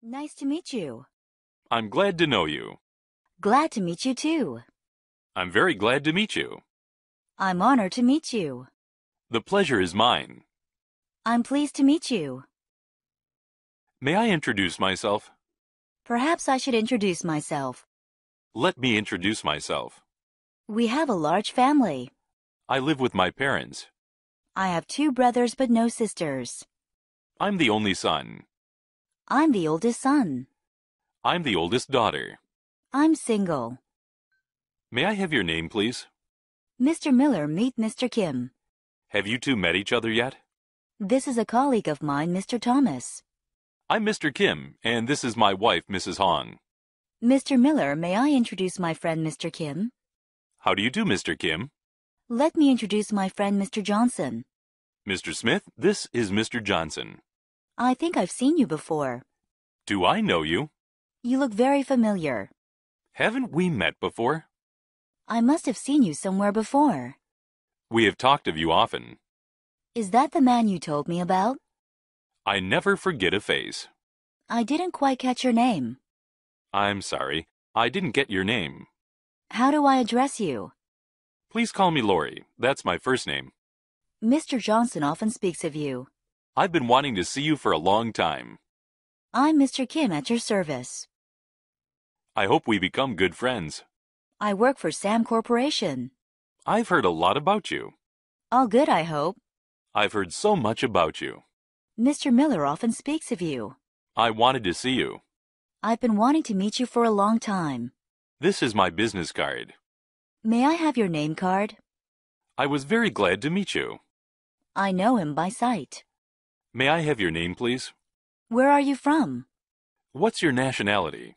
Nice to meet you. I'm glad to know you. Glad to meet you too. I'm very glad to meet you. I'm honored to meet you. The pleasure is mine. I'm pleased to meet you. May I introduce myself? Perhaps I should introduce myself. Let me introduce myself. We have a large family. I live with my parents. I have two brothers but no sisters. I'm the only son. I'm the oldest son. I'm the oldest daughter. I'm single. May I have your name, please? Mr. Miller, meet Mr. Kim. Have you two met each other yet? This is a colleague of mine, Mr. Thomas. I'm Mr. Kim, and this is my wife, Mrs. Hong. Mr. Miller, may I introduce my friend, Mr. Kim? How do you do, Mr. Kim? Let me introduce my friend, Mr. Johnson. Mr. Smith, this is Mr. Johnson. I think I've seen you before. Do I know you? You look very familiar. Haven't we met before? I must have seen you somewhere before. We have talked of you often. Is that the man you told me about? I never forget a face. I didn't quite catch your name. I'm sorry. I didn't get your name. How do I address you? Please call me Laurie. That's my first name. Mr. Johnson often speaks of you. I've been wanting to see you for a long time. I'm Mr. Kim at your service. I hope we become good friends. I work for Sam Corporation. I've heard a lot about you. All good, I hope. I've heard so much about you. Mr. Miller often speaks of you. I wanted to see you. I've been wanting to meet you for a long time. This is my business card. May I have your name card? I was very glad to meet you. I know him by sight. May I have your name, please? Where are you from? What's your nationality?